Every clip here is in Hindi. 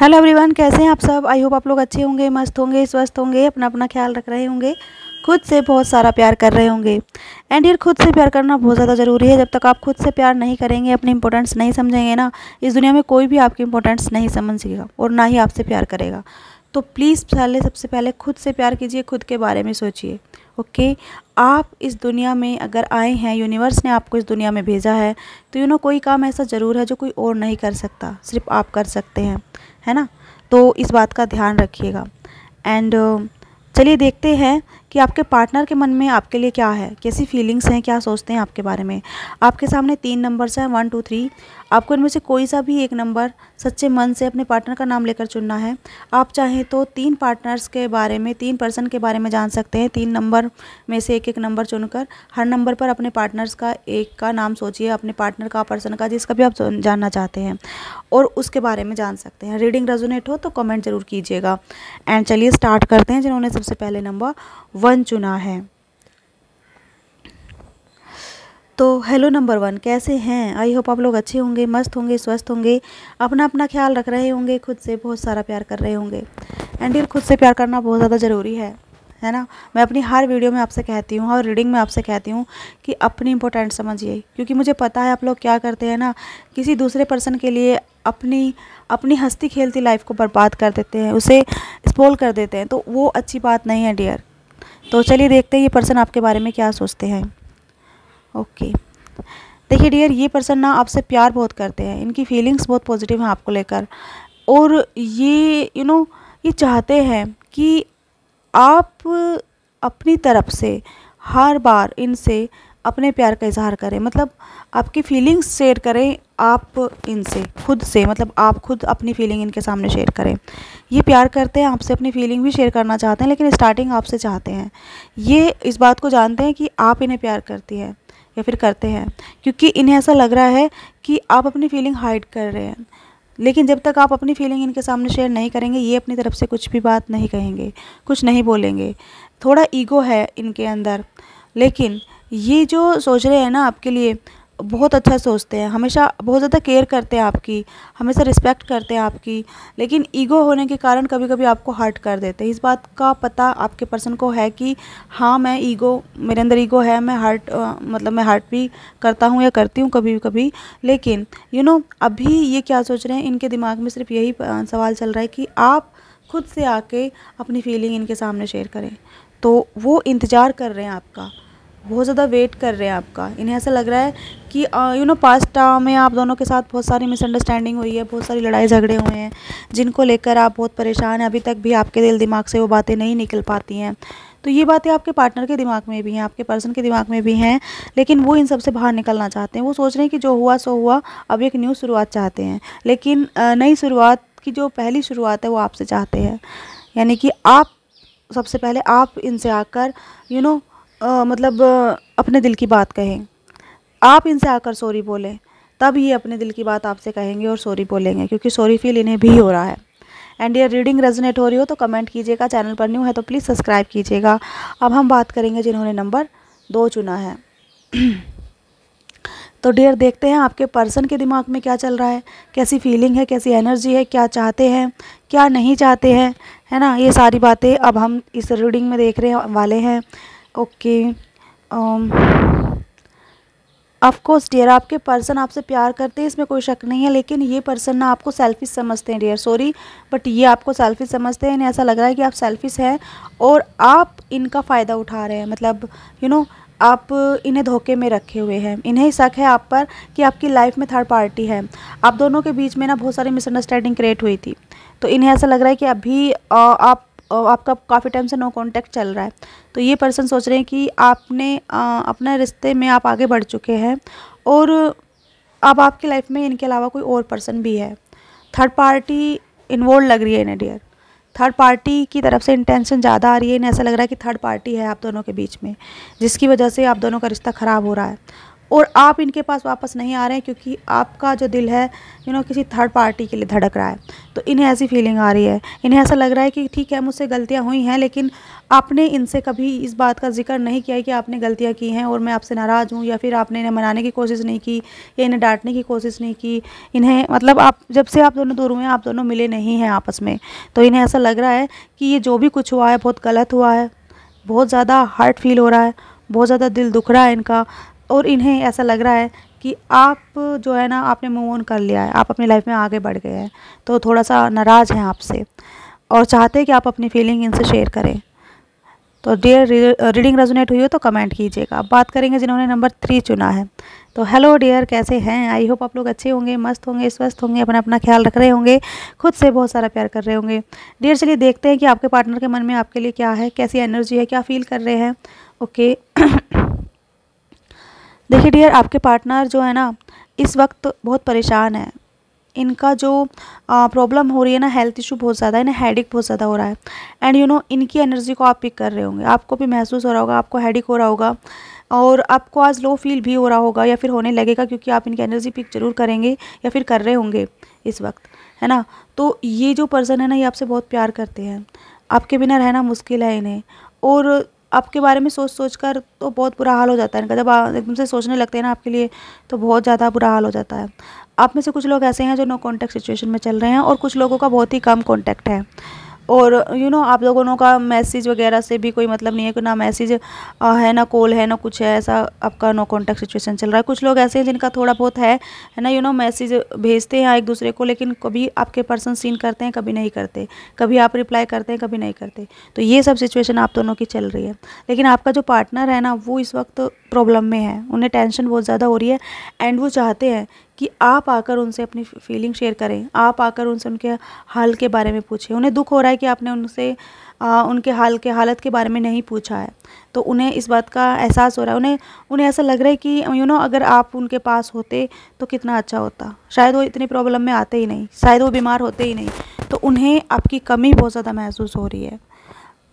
हेलो एवरीवन कैसे हैं आप सब आई होप आप लोग अच्छे होंगे मस्त होंगे स्वस्थ होंगे अपना अपना ख्याल रख रहे होंगे खुद से बहुत सारा प्यार कर रहे होंगे एंड यार खुद से प्यार करना बहुत ज़्यादा ज़रूरी है जब तक आप खुद से प्यार नहीं करेंगे अपनी इंपॉर्टेंस नहीं समझेंगे ना इस दुनिया में कोई भी आपकी इंपॉर्टेंस नहीं समझेगा और ना ही आपसे प्यार करेगा तो प्लीज़ पहले सबसे पहले खुद से प्यार कीजिए खुद के बारे में सोचिए ओके okay? आप इस दुनिया में अगर आए हैं यूनिवर्स ने आपको इस दुनिया में भेजा है तो यू नो कोई काम ऐसा ज़रूर है जो कोई और नहीं कर सकता सिर्फ आप कर सकते हैं है ना तो इस बात का ध्यान रखिएगा एंड चलिए देखते हैं कि आपके पार्टनर के मन में आपके लिए क्या है कैसी फीलिंग्स हैं क्या सोचते हैं आपके बारे में आपके सामने तीन नंबर्स हैं वन टू थ्री आपको इनमें से कोई सा भी एक नंबर सच्चे मन से अपने पार्टनर का नाम लेकर चुनना है आप चाहें तो तीन पार्टनर्स के बारे में तीन पर्सन के बारे में जान सकते हैं तीन नंबर में से एक एक नंबर चुनकर हर नंबर पर अपने पार्टनर्स का एक का नाम सोचिए अपने पार्टनर का पर्सन का जिसका भी आप जानना चाहते हैं और उसके बारे में जान सकते हैं रीडिंग रेजोनेट हो तो कमेंट ज़रूर कीजिएगा एंड चलिए स्टार्ट करते हैं जिन्होंने सबसे पहले नंबर वन चुना है तो हेलो नंबर वन कैसे हैं आई होप आप लोग अच्छे होंगे मस्त होंगे स्वस्थ होंगे अपना अपना ख्याल रख रहे होंगे खुद से बहुत सारा प्यार कर रहे होंगे एंड यार खुद से प्यार करना बहुत ज़्यादा ज़रूरी है है ना मैं अपनी हर वीडियो में आपसे कहती हूँ और रीडिंग में आपसे कहती हूँ कि अपनी इंपॉर्टेंट समझिए क्योंकि मुझे पता है आप लोग क्या करते हैं ना किसी दूसरे पर्सन के लिए अपनी अपनी हस्ती खेलती लाइफ को बर्बाद कर देते हैं उसे स्पोल कर देते हैं तो वो अच्छी बात नहीं है डियर तो चलिए देखते हैं ये पर्सन आपके बारे में क्या सोचते हैं ओके देखिए डियर ये पर्सन ना आपसे प्यार बहुत करते हैं इनकी फीलिंग्स बहुत पॉजिटिव हैं आपको लेकर और ये यू नो ये चाहते हैं कि आप अपनी तरफ से हर बार इनसे अपने प्यार का इजहार करें मतलब आपकी फीलिंग्स शेयर करें आप इनसे खुद से मतलब आप खुद अपनी फीलिंग इनके सामने शेयर करें ये प्यार करते हैं आपसे अपनी फीलिंग भी शेयर करना चाहते हैं लेकिन स्टार्टिंग आपसे चाहते हैं ये इस बात को जानते हैं कि आप इन्हें प्यार करती है या फिर करते हैं क्योंकि इन्हें ऐसा लग रहा है कि आप अपनी फीलिंग हाइड कर रहे हैं लेकिन जब तक आप अपनी फीलिंग इनके सामने शेयर नहीं करेंगे ये अपनी तरफ से कुछ भी बात नहीं कहेंगे कुछ नहीं बोलेंगे थोड़ा ईगो है इनके अंदर लेकिन ये जो सोच रहे हैं ना आपके लिए बहुत अच्छा सोचते हैं हमेशा बहुत ज़्यादा केयर करते हैं आपकी हमेशा रिस्पेक्ट करते हैं आपकी लेकिन ईगो होने के कारण कभी कभी आपको हर्ट कर देते हैं इस बात का पता आपके पर्सन को है कि हाँ मैं ईगो मेरे अंदर ईगो है मैं हर्ट मतलब मैं हर्ट भी करता हूँ या करती हूँ कभी कभी लेकिन यू you नो know, अभी ये क्या सोच रहे हैं इनके दिमाग में सिर्फ यही सवाल चल रहा है कि आप खुद से आके अपनी फीलिंग इनके सामने शेयर करें तो वो इंतज़ार कर रहे हैं आपका बहुत ज़्यादा वेट कर रहे हैं आपका इन्हें ऐसा लग रहा है कि यू नो पास्ट में आप दोनों के साथ बहुत सारी मिसअंडरस्टैंडिंग हुई है बहुत सारी लड़ाई झगड़े हुए हैं जिनको लेकर आप बहुत परेशान हैं अभी तक भी आपके दिल दिमाग से वो बातें नहीं निकल पाती हैं तो ये बातें आपके पार्टनर के दिमाग में भी हैं आपके पर्सन के दिमाग में भी हैं लेकिन वो इन सब से बाहर निकलना चाहते हैं वो सोच रहे हैं कि जो हुआ सो हुआ अब एक न्यू शुरुआत चाहते हैं लेकिन नई शुरुआत की जो पहली शुरुआत है वो आपसे चाहते हैं यानी कि आप सबसे पहले आप इनसे आकर यू you नो know, आ, मतलब अपने दिल की बात कहें आप इनसे आकर सॉरी बोलें तब ये अपने दिल की बात आपसे कहेंगे और सॉरी बोलेंगे क्योंकि सॉरी फील इन्हें भी हो रहा है एंड ये रीडिंग रेजोनेट हो रही हो तो कमेंट कीजिएगा चैनल पर न्यू है तो प्लीज़ सब्सक्राइब कीजिएगा अब हम बात करेंगे जिन्होंने नंबर दो चुना है तो डियर देखते हैं आपके पर्सन के दिमाग में क्या चल रहा है कैसी फीलिंग है कैसी एनर्जी है क्या चाहते हैं क्या नहीं चाहते हैं है ना ये सारी बातें अब हम इस रीडिंग में देख रहे वाले हैं ओके ऑफकोर्स डियर आपके पर्सन आपसे प्यार करते हैं इसमें कोई शक नहीं है लेकिन ये पर्सन ना आपको सेल्फिश समझते हैं डियर सॉरी बट ये आपको सेल्फिश समझते हैं इन्हें ऐसा लग रहा है कि आप सेल्फिश हैं और आप इनका फ़ायदा उठा रहे हैं मतलब यू you नो know, आप इन्हें धोखे में रखे हुए हैं इन्हें शक है आप पर कि आपकी लाइफ में थर्ड पार्टी है आप दोनों के बीच में ना बहुत सारी मिसअंडरस्टैंडिंग क्रिएट हुई थी तो इन्हें ऐसा लग रहा है कि अभी आप आपका काफ़ी टाइम से नो कॉन्टैक्ट चल रहा है तो ये पर्सन सोच रहे हैं कि आपने अपने रिश्ते में आप आगे बढ़ चुके हैं और अब आपकी लाइफ में इनके अलावा कोई और पर्सन भी है थर्ड पार्टी इन्वॉल्व लग रही है इन्हें डियर थर्ड पार्टी की तरफ से इंटेंशन ज़्यादा आ रही है इन्हें ऐसा लग रहा है कि थर्ड पार्टी है आप दोनों के बीच में जिसकी वजह से आप दोनों का रिश्ता ख़राब हो रहा है और आप इनके पास वापस नहीं आ रहे हैं क्योंकि आपका जो दिल है यू नो किसी थर्ड पार्टी के लिए धड़क रहा है तो इन्हें ऐसी फीलिंग आ रही है इन्हें ऐसा लग रहा है कि ठीक है मुझसे गलतियाँ हुई हैं लेकिन आपने इनसे कभी इस बात का जिक्र नहीं किया है कि आपने गलतियाँ की हैं और मैं आपसे नाराज़ हूँ या फिर आपने इन्हें मनाने की कोशिश नहीं की या इन्हें डांटने की कोशिश नहीं की इन्हें मतलब आप जब से आप दोनों दूर हुए हैं आप दोनों मिले नहीं हैं आपस में तो इन्हें ऐसा लग रहा है कि ये जो भी कुछ हुआ है बहुत गलत हुआ है बहुत ज़्यादा हर्ट फील हो रहा है बहुत ज़्यादा दिल दुख रहा है इनका और इन्हें ऐसा लग रहा है कि आप जो है ना आपने मूव ऑन कर लिया है आप अपनी लाइफ में आगे बढ़ गए हैं तो थोड़ा सा नाराज़ हैं आपसे और चाहते हैं कि आप अपनी फीलिंग इनसे शेयर करें तो डियर रीडिंग रेजोनेट हुई हो तो कमेंट कीजिएगा अब बात करेंगे जिन्होंने नंबर थ्री चुना है तो हेलो डियर कैसे हैं आई होप आप लोग अच्छे होंगे मस्त होंगे स्वस्थ होंगे अपना अपना ख्याल रख रहे होंगे खुद से बहुत सारा प्यार कर रहे होंगे डियर चलिए देखते हैं कि आपके पार्टनर के मन में आपके लिए क्या है कैसी एनर्जी है क्या फील कर रहे हैं ओके okay. देखिए डियर आपके पार्टनर जो है ना इस वक्त बहुत परेशान है इनका जो प्रॉब्लम हो रही है ना हेल्थ इशू बहुत ज़्यादा है ना हेडिक बहुत ज़्यादा हो रहा है एंड यू नो इनकी एनर्जी को आप पिक कर रहे होंगे आपको भी महसूस हो रहा होगा आपको हेडिक हो रहा होगा और आपको आज लो फील भी हो रहा होगा या फिर होने लगेगा क्योंकि आप इनकी एनर्जी पिक जरूर करेंगे या फिर कर रहे होंगे इस वक्त है ना तो ये जो पर्सन है ना ये आपसे बहुत प्यार करते हैं आपके बिना रहना मुश्किल है इन्हें और आपके बारे में सोच सोच कर तो बहुत बुरा हाल हो जाता है इनका जब एकदम से सोचने लगते हैं ना आपके लिए तो बहुत ज़्यादा बुरा हाल हो जाता है आप में से कुछ लोग ऐसे हैं जो नो कॉन्टैक्ट सिचुएशन में चल रहे हैं और कुछ लोगों का बहुत ही कम कॉन्टैक्ट है और यू you नो know, आप लोगों का मैसेज वगैरह से भी कोई मतलब नहीं है कि ना मैसेज है ना कॉल है ना कुछ है ऐसा आपका नो कॉन्टैक्ट सिचुएशन चल रहा है कुछ लोग ऐसे हैं जिनका थोड़ा बहुत है है ना यू नो मैसेज भेजते हैं एक दूसरे को लेकिन कभी आपके पर्सन सीन करते हैं कभी नहीं करते कभी आप रिप्लाई करते हैं कभी नहीं करते तो ये सब सिचुएशन आप दोनों की चल रही है लेकिन आपका जो पार्टनर है ना वो इस वक्त प्रॉब्लम में है उन्हें टेंशन बहुत ज़्यादा हो रही है एंड वो चाहते हैं कि आप आकर उनसे अपनी फीलिंग शेयर करें आप आकर उनसे उनके हाल के बारे में पूछें उन्हें दुख हो रहा है कि आपने उनसे आ, उनके हाल के हालत के बारे में नहीं पूछा है तो उन्हें इस बात का एहसास हो रहा है उन्हें उन्हें ऐसा लग रहा है कि यू नो अगर आप उनके पास होते तो कितना अच्छा होता शायद वो इतनी प्रॉब्लम में आते ही नहीं शायद वो बीमार होते ही नहीं तो उन्हें आपकी कमी बहुत ज़्यादा महसूस हो रही है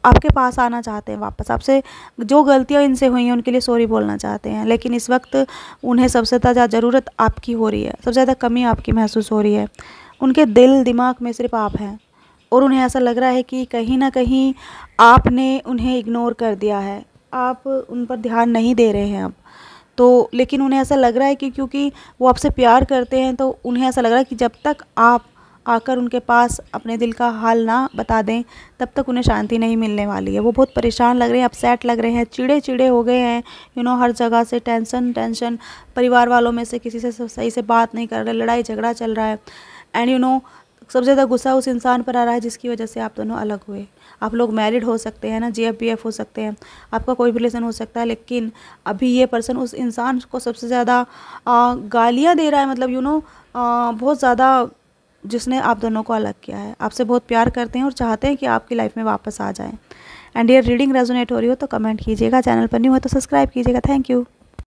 आपके पास आना चाहते हैं वापस आपसे जो गलतियाँ इनसे हुई हैं उनके लिए सॉरी बोलना चाहते हैं लेकिन इस वक्त उन्हें सबसे ज़्यादा ज़रूरत आपकी हो रही है सबसे ज़्यादा कमी आपकी महसूस हो रही है उनके दिल दिमाग में सिर्फ आप हैं और उन्हें ऐसा लग रहा है कि कहीं ना कहीं आपने उन्हें इग्नोर कर दिया है आप उन पर ध्यान नहीं दे रहे हैं अब तो लेकिन उन्हें ऐसा लग रहा है कि क्योंकि वो आपसे प्यार करते हैं तो उन्हें ऐसा लग रहा है कि जब तक आप आकर उनके पास अपने दिल का हाल ना बता दें तब तक उन्हें शांति नहीं मिलने वाली है वो बहुत परेशान लग रहे हैं अपसेट लग रहे हैं चिड़े चिड़े हो गए हैं यू नो हर जगह से टेंशन टेंशन परिवार वालों में से किसी से सही से बात नहीं कर रहे लड़ाई झगड़ा चल रहा है एंड यू नो सबसे ज़्यादा गुस्सा उस इंसान पर आ रहा है जिसकी वजह से आप दोनों अलग हुए आप लोग मैरिड हो सकते हैं ना जी एफ एफ हो सकते हैं आपका कोई भी रिलेशन हो सकता है लेकिन अभी ये पर्सन उस इंसान को सबसे ज़्यादा गालियाँ दे रहा है मतलब यू नो बहुत ज़्यादा जिसने आप दोनों को अलग किया है आपसे बहुत प्यार करते हैं और चाहते हैं कि आपकी लाइफ में वापस आ जाएं एंड ये रीडिंग रेजोनेट हो रही हो तो कमेंट कीजिएगा चैनल पर न्यू हो तो सब्सक्राइब कीजिएगा थैंक यू